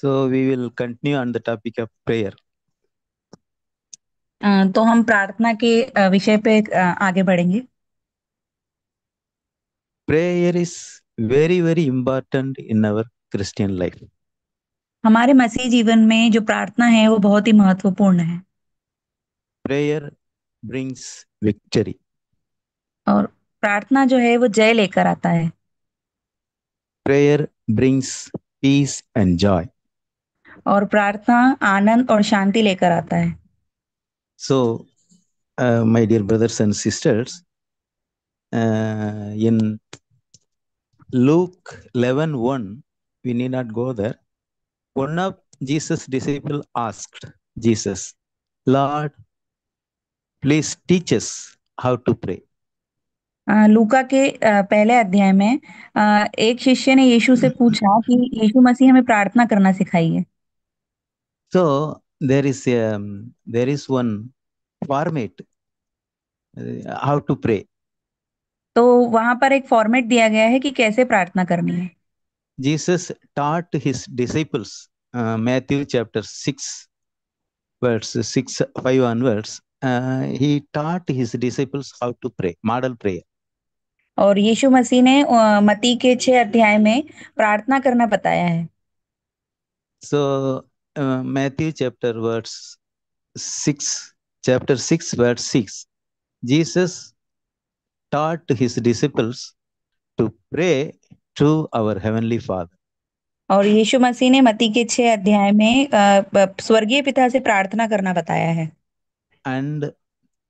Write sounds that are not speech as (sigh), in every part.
So we will continue on the topic of prayer. तो हम प्रार्थना के विषय पे आगे बढ़ेंगे prayer is very very important in our Christian life हमारे मसीह जीवन में जो प्रार्थना है वो बहुत ही महत्वपूर्ण है प्रेयर ब्रिंग्स विक्टरी और प्रार्थना जो है वो जय लेकर आता है prayer brings peace and joy और प्रार्थना आनंद और शांति लेकर आता है so my dear brothers and sisters in Luke 11:1 we need not go there one of Jesus disciple asked Jesus Lord please teach us how to pray लूका के uh, पहले अध्याय में uh, एक शिष्य ने यीशु से पूछा कि यीशु मसीह हमें प्रार्थना करना सिखाइए So there is a, um, there is one format uh, how to pray. तो वहां पर एक फॉर्मेट दिया गया है कि कैसे प्रार्थना करनी है Jesus taught his disciples Matthew chapter 6 verse 6 5 onwards he taught his disciples how to pray model prayer और यीशु मसीह ने मती के छह अध्याय में प्रार्थना करना बताया है so so, Matthew chapter chapter six chapter six 6 six Jesus Jesus his disciples to pray to to heavenly father और यीशु मसीह ने मती के छह अध्याय में स्वर्गीय पिता से प्रार्थना करना बताया है एंड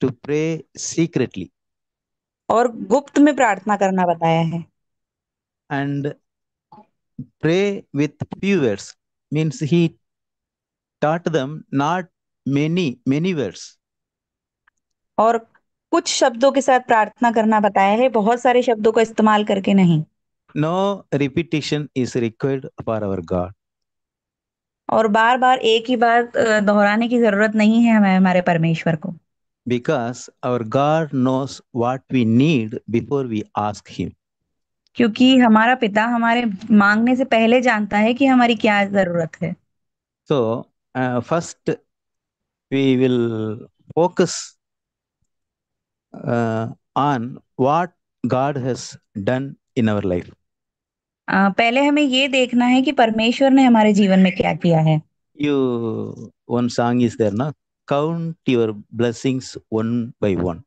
टू प्रे सीक्रेटली और गुप्त में प्रार्थना करना बताया है and pray with few words means he taught them not many many words और कुछ शब्दों के साथ प्रार्थना करना बताया है बहुत सारे शब्दों का इस्तेमाल करके नहीं no repetition is required for our God और बार बार एक ही बात दोहराने की जरूरत नहीं है हमें हमारे परमेश्वर को because our God knows what we need before we ask him क्योंकि हमारा पिता हमारे मांगने से पहले जानता है कि हमारी क्या जरूरत है सो uh, first we will focus uh, on what God has done in our life. Uh, पहले हमें ये देखना है कि परमेश्वर ने हमारे जीवन में क्या किया है You one song is there ना count your blessings one by one.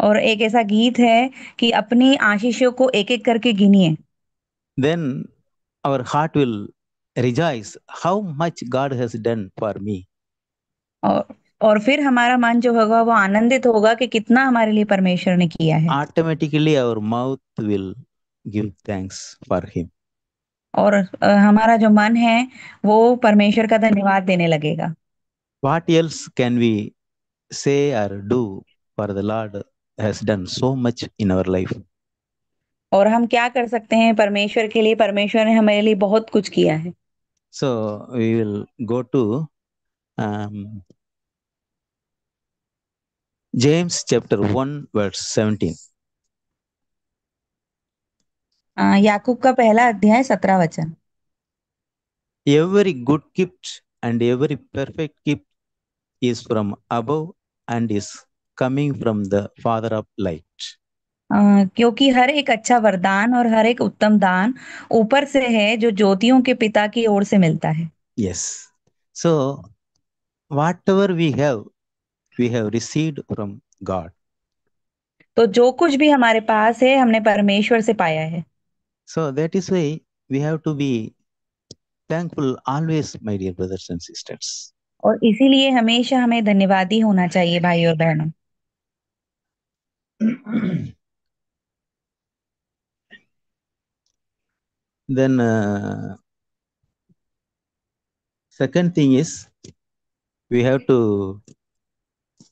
और एक ऐसा गीत है कि अपनी आशीषों को एक एक करके गिनिए Then our heart will rejoice how much God has done for me. और और फिर हमारा मन जो होगा वो आनंदित होगा कि कितना हमारे लिए परमेश्वर ने किया है automatically our mouth will give thanks for him और हमारा जो मन है वो परमेश्वर का धन्यवाद देने लगेगा what else can we say और do for the Lord has done so much in our life और हम क्या कर सकते हैं परमेश्वर के लिए परमेश्वर ने हमारे लिए बहुत कुछ किया है So we will go to um, James chapter 1 verse 17. याकूब का पहला अध्याय सत्रह वचन every good gift and every perfect gift is from above and is coming from the father of light क्योंकि हर एक अच्छा वरदान और हर एक उत्तम दान ऊपर से है जो ज्योतियों के पिता की ओर से मिलता है yes so whatever we have we have received from God तो जो कुछ भी हमारे पास है हमने परमेश्वर से पाया है so that is way we have to be thankful always my dear brothers and sisters और इसीलिए हमेशा हमें धन्यवादी होना चाहिए भाई और बहनों (clears throat) Then uh, second thing is we have to.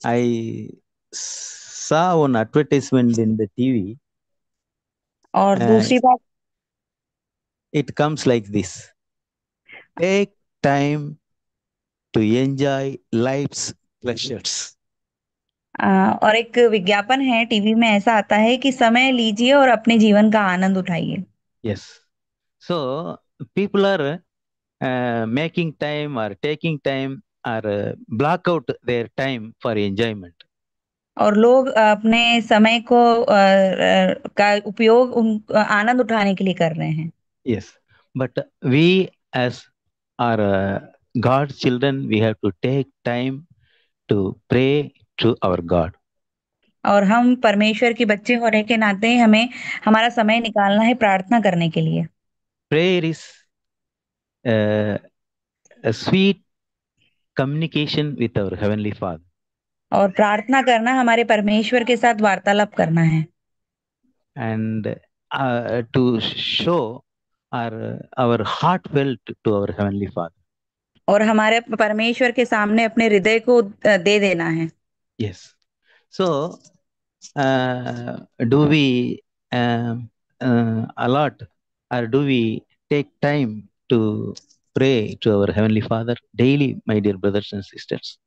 I saw an advertisement in the TV. or dusri baat It comes like this. Take time to enjoy life's pleasures. Uh, और एक विज्ञापन है टीवी में ऐसा आता है कि समय लीजिए और अपने जीवन का आनंद उठाइए yes yes. so people are uh, making time or taking time or uh, block out their time for enjoyment और लोग अपने समय को का उपयोग आनंद उठाने के लिए कर रहे हैं yes but we as are God children we have to take time to pray to our God और हम परमेश्वर के बच्चे होने के नाते हमें हमारा समय निकालना है प्रार्थना करने के लिए prayer is uh, a sweet communication with our heavenly father और प्रार्थना करना हमारे परमेश्वर के साथ वार्तालाप करना है and to show are our heartfelt to our heavenly father और हमारे परमेश्वर के सामने अपने हृदय को uh, दे देना है yes so do we allot or do we take time to pray to our heavenly father daily my dear brothers and sisters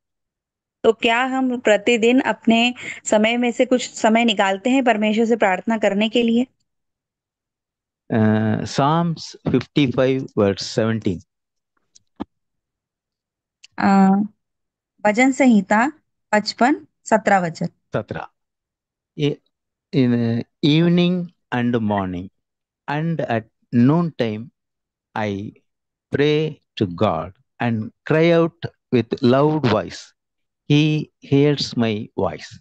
तो क्या हम प्रतिदिन अपने समय में से कुछ समय निकालते हैं परमेश्वर से प्रार्थना करने के लिए साम्स uh, संहिता uh, पचपन सत्रह वचन सत्रह evening and morning and at noon time i pray to god and cry out with loud voice he hears my voice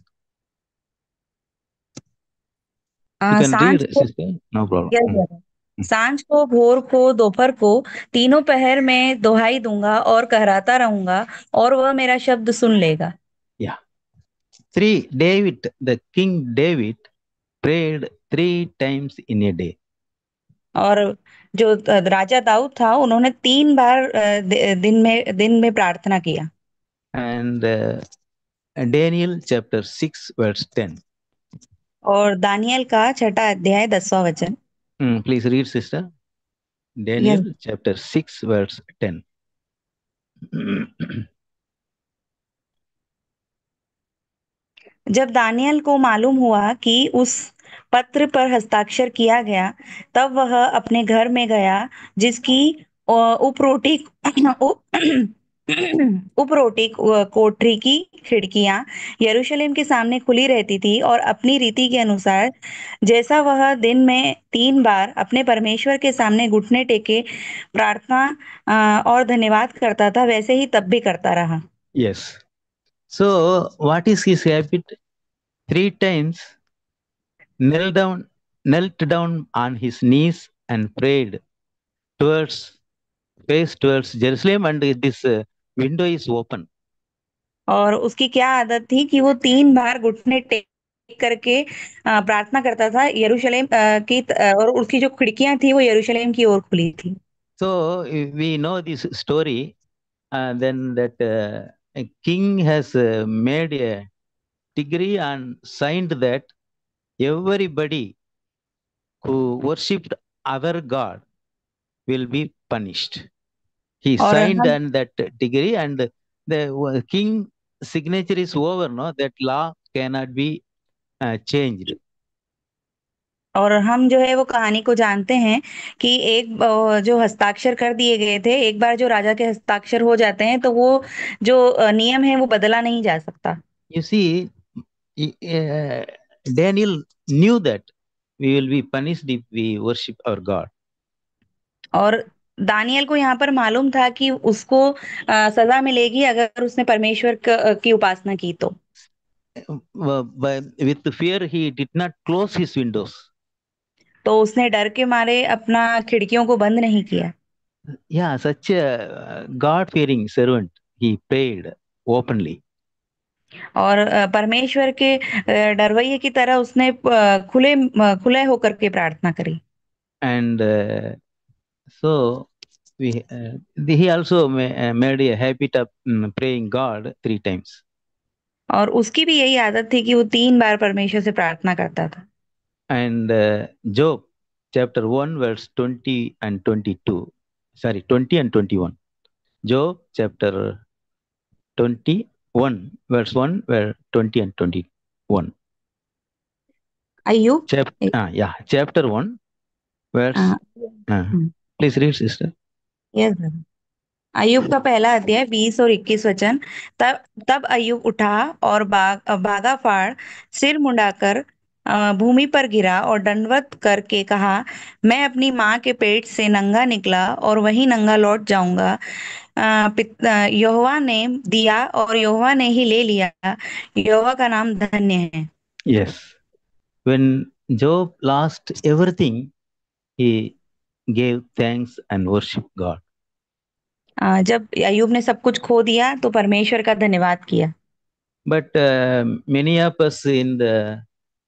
सांझ को भोर को दोपहर को तीनों पहर में दोहाई दूंगा और कहराता रहूंगा और वह मेरा शब्द सुन लेगा या three David the king David prayed three times in a day और जो राजा दाऊद था उन्होंने तीन बार दिन में दिन में प्रार्थना किया and Daniel chapter six verse ten और दानियल का छठा अध्याय दसवां वचन please read sister Daniel chapter six verse ten जब दानियल को मालूम हुआ कि उस पत्र पर हस्ताक्षर किया गया तब वह अपने घर में गया जिसकी उपरोटी (clears throat) (clears throat) उपरोटी कोठरी की खिड़कियां यरूशलेम के सामने खुली रहती थी और अपनी रीति के अनुसार जैसा वह दिन में तीन बार अपने परमेश्वर के सामने घुटने टेके प्रार्थना और धन्यवाद करता था वैसे ही तब भी करता रहा yes so what is his habit three times knelt down, knelt down on his knees and prayed towards face towards Jerusalem and this uh, window is open. और उसकी क्या आदत थी कि वो तीन बार घुटने टेक करके प्रार्थना करता था यरूशलेम की और उसकी जो खिड़कियां थी वो यरूशलेम की ओर खुली थी so we know this story then that king has made a degree and signed that everybody who worshipped other god will be punished. He All signed right. that degree, and the king signature is over. No, that law cannot be uh, changed. और हम जो है वो कहानी को जानते हैं कि एक जो हस्ताक्षर कर दिए गए थे एक बार जो राजा के हस्ताक्षर हो जाते हैं तो वो जो नियम है वो बदला नहीं जा सकता you see Daniel knew that we will be punished if we worship our God. और दानियल को यहाँ पर मालूम था कि उसको सजा मिलेगी अगर उसने परमेश्वर की उपासना की तो with fear he did not close his windows. तो उसने डर के मारे अपना खिड़कियों को बंद नहीं किया या such God fearing servant he prayed openly और परमेश्वर के डरवैये की तरह उसने खुले खुले होकर के प्रार्थना करी and so uh, we uh, he also uh, made a habit of mm, praying god और उसकी भी यही आदत थी कि वो तीन बार परमेश्वर से प्रार्थना करता था एंड जो chapter 1 verse 20 and 22 sorry 20 and 21 Job chapter 20 1, verse 1, where 20 and 21. Are you? Chap uh, yeah, chapter 1, verse... Uh, uh, Hmm. please read, sister. Yes, sir. अयुब का पहला अध्याय बीस और इक्कीस वचन तब तब अयुब उठा और बाग, बागा फाड़ सिर मुंडाकर भूमि पर गिरा और दंडवत करके कहा मैं अपनी माँ के पेट से नंगा निकला और वही नंगा लौट जाऊंगा यहोवा ने दिया और यहोवा ने ही ले लिया यहोवा का नाम धन्य है yes when job lost everything he gave thanks and worship god जब अयूब ने सब कुछ खो दिया तो परमेश्वर का धन्यवाद किया but many of us in the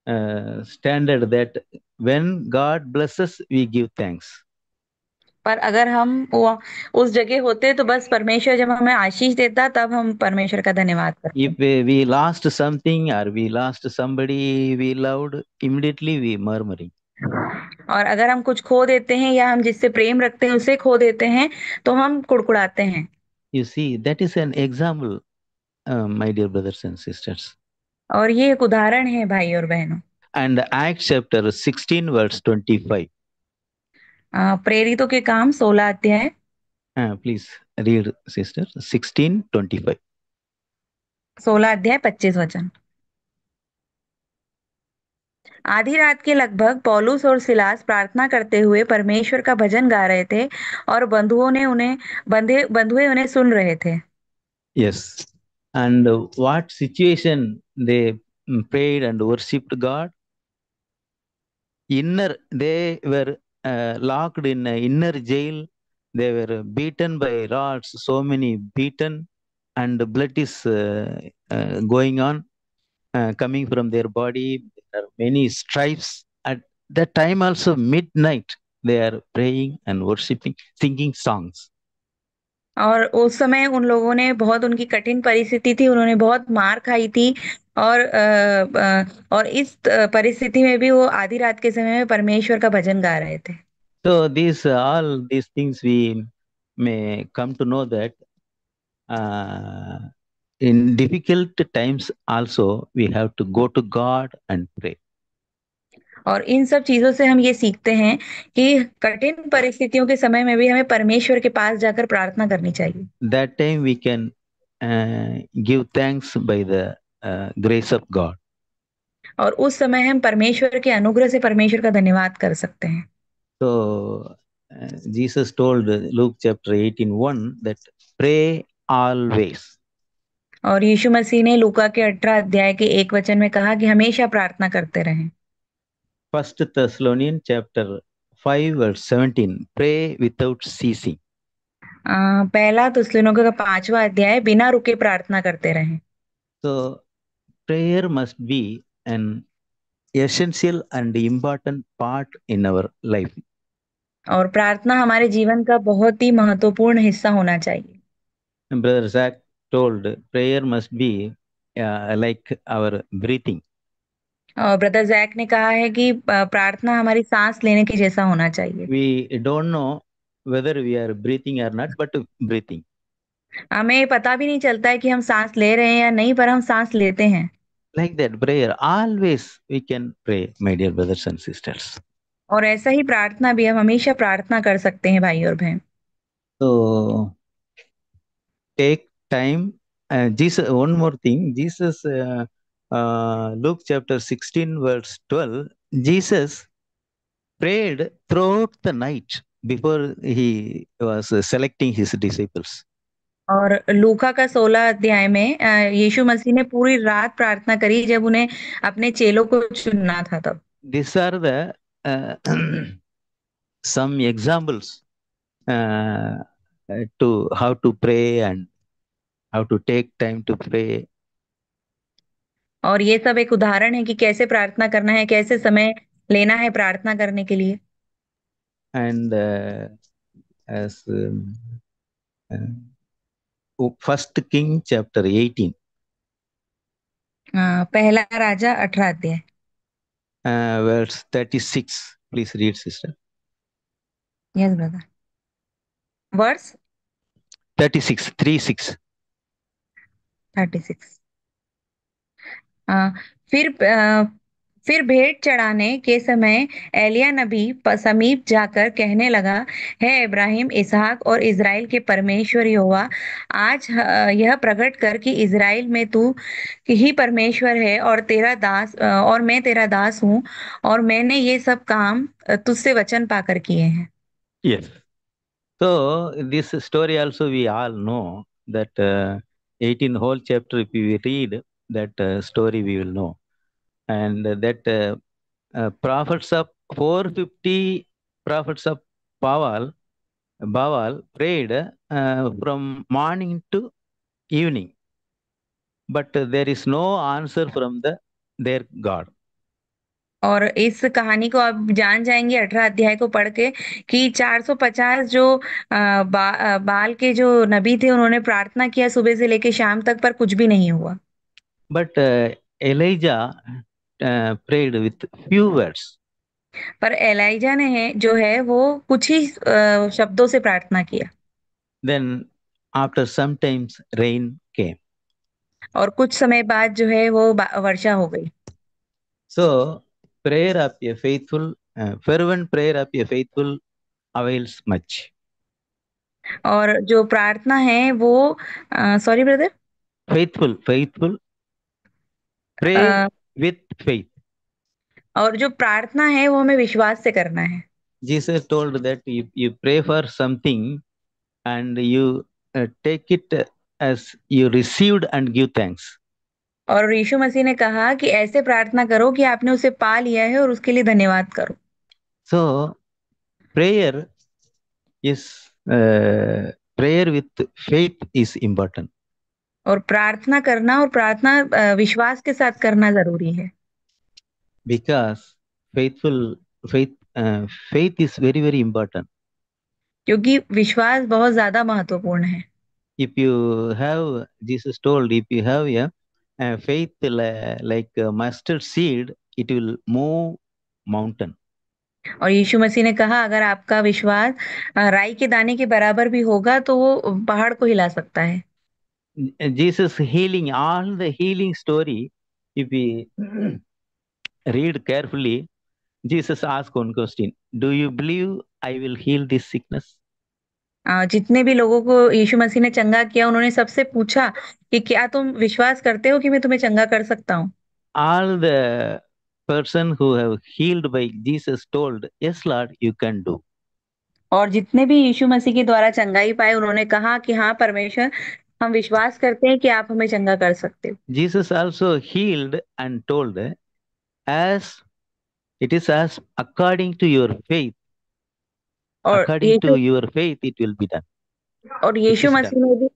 uh, standard that when God blesses we give thanks. पर अगर हम उस जगह होते तो बस परमेश्वर जब हमें आशीष देता तब हम परमेश्वर का धन्यवाद करते इफ वी लॉस्ट समथिंग और we lost somebody we loved immediately we murmuring और अगर हम कुछ खो देते हैं या हम जिससे प्रेम रखते हैं उसे खो देते हैं तो हम कुड़कुड़ाते हैं you see that is an example my dear brothers and sisters और ये एक उदाहरण है भाई और बहनों एंड एक्ट चैप्टर 16 वर्स 25 प्रेरितों के काम 16 अध्याय प्लीज रीड सिस्टर 16 25 सोलह अध्याय पच्चीस वचन आधी रात के लगभग पॉलुस और सिलास प्रार्थना करते हुए परमेश्वर का भजन गा रहे थे और बंधुओं ने उन्हें बंधे बंधुए उन्हें सुन रहे थे yes and what situation they prayed and worshipped God. Inner, they were uh, locked in an inner jail. They were beaten by rods, so many beaten, and the blood is uh, uh, going on, uh, coming from their body. There are many stripes. At that time, also midnight, they are praying and worshipping, singing songs. और उस समय उन लोगों ने बहुत उनकी कठिन परिस्थिति थी उन्होंने बहुत मार खाई थी और और इस परिस्थिति में भी वो आधी रात के समय में परमेश्वर का भजन गा रहे थे So this all this things we may come to know that in difficult times also we have to go to God and pray और इन सब चीजों से हम ये सीखते हैं कि कठिन परिस्थितियों के समय में भी हमें परमेश्वर के पास जाकर प्रार्थना करनी चाहिए that time we can give thanks by the grace of God और उस समय हम परमेश्वर के अनुग्रह से परमेश्वर का धन्यवाद कर सकते हैं तो Jesus told Luke chapter 18:1 that pray always और यीशु मसीह ने लूका के 18 अध्याय के एक वचन में कहा कि हमेशा प्रार्थना करते रहें first Thessalonian chapter 5 verse 17 pray without ceasing पहला तुस्लिनों का पांचवा अध्याय बिना रुके प्रार्थना करते रहें तो prayer must be an essential and important part in our life और प्रार्थना हमारे जीवन का बहुत ही महत्वपूर्ण हिस्सा होना चाहिए brother Jack told prayer must be like our breathing और ब्रदर जैक ने कहा है कि प्रार्थना हमारी सांस लेने के जैसा होना चाहिए we don't know whether we are breathing or not but breathing हमें पता भी नहीं चलता है कि हम सांस ले रहे हैं या नहीं पर हम सांस लेते हैं like that prayer always we can pray my dear brothers and sisters और ऐसा ही प्रार्थना भी हम हमेशा प्रार्थना कर सकते हैं भाई और बहन तो take time Jesus one more thing Jesus Luke chapter 16 verse 12 Jesus prayed throughout the night before he was selecting his disciples और लूका का सोलह अध्याय में यीशु मसीह ने पूरी रात प्रार्थना करी जब उन्हें अपने चेलों को चुनना था तब this are the some examples to how to pray and how to take time to pray और ये सब एक उदाहरण है कि कैसे प्रार्थना करना है कैसे समय लेना है प्रार्थना करने के लिए and uh, uh, first king chapter eighteen पहला राजा अठारह अध्याय verse please read sister yes brother verse three six thirty six फिर आ, फिर भेंट चढ़ाने के समय एलिया नबी समीप जाकर कहने लगा हे इब्राहिम इसहाक और इसराइल के परमेश्वर योवा आज यह प्रकट कर कि इसराइल में तू ही परमेश्वर है और तेरा दास और मैं तेरा दास हूँ और मैंने ये सब काम तुझसे वचन पाकर किए हैं yes. So this story also we all know that uh, 18 whole chapter if we read that uh, story we will know. and that uh, uh, prophets of 450 prophets of baal baal prayed uh, from morning to evening. But uh, there is no answer from the their God. और इस कहानी को आप जान जाएंगे अठारह अध्याय को पढ़ के कि 450 जो आ, बा, आ, बाल के जो नबी थे उन्होंने प्रार्थना किया सुबह से लेकर शाम तक पर कुछ भी नहीं हुआ but Elijah prayed with few words पर एलाइजा ने है जो है वो कुछ ही शब्दों से प्रार्थना किया then after some times rain came और कुछ समय बाद जो है वो वर्षा हो गई so prayer of a faithful fervent prayer of a faithful avails much और जो प्रार्थना है वो sorry brother faithful faithful prayer with faith और जो प्रार्थना है वो हमें विश्वास से करना है जी sir told you you pray for something and you you uh, take it as you received and give और यीशु मसीह ने कहा कि ऐसे प्रार्थना करो कि आपने उसे पा लिया है और उसके लिए धन्यवाद करो so prayer is prayer with faith is important और प्रार्थना करना और प्रार्थना विश्वास के साथ करना जरूरी है because faithful faith faith is very very important क्योंकि विश्वास बहुत ज्यादा महत्वपूर्ण है if you have jesus told if you have a, a faith like a mustard seed it will move और यीशु मसीह ने कहा अगर आपका विश्वास राई के दाने के बराबर भी होगा तो वो पहाड़ को हिला सकता है Jesus healing, all the healing story, if we read carefully, Jesus asked one question Do you believe I will heal this sickness? uh, जितने भी लोगों को यीशु मसीह ने चंगा किया उन्होंने सबसे पूछा कि क्या तुम विश्वास करते हो कि मैं तुम्हें चंगा कर सकता हूँ all the person who have healed by Jesus told yes lord you can do और जितने भी यीशु मसीह के द्वारा चंगाई पाए उन्होंने कहा कि हाँ परमेश्वर हम विश्वास करते हैं कि आप हमें चंगा कर सकते हो Jesus also healed and told as it is as according to your faith और according to your faith it will be done और यीशु मसीह ने भी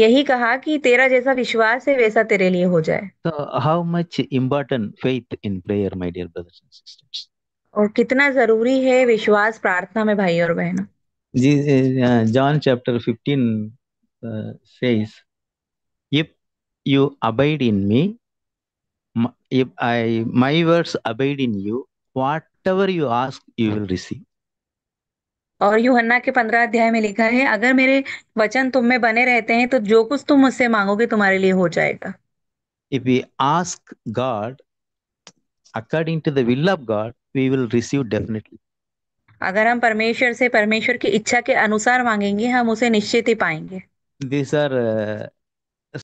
यही कहा कि तेरा जैसा विश्वास है वैसा तेरे लिए हो जाए तो how much important faith in prayer my dear brothers and sisters और कितना जरूरी है विश्वास प्रार्थना में भाई और बहनों John chapter 15 Uh, says, if you abide in me, if I my words abide in you, whatever you ask, you will receive. और युहन्ना के पंद्रह अध्याय में लिखा है अगर मेरे वचन तुम में बने रहते हैं तो जो कुछ तुम मुझसे मांगोगे तुम्हारे लिए हो जाएगा if we ask God according to the will of God we will receive definitely अगर हम परमेश्वर से परमेश्वर की इच्छा के अनुसार मांगेंगे हम उसे निश्चित ही पाएंगे these are uh,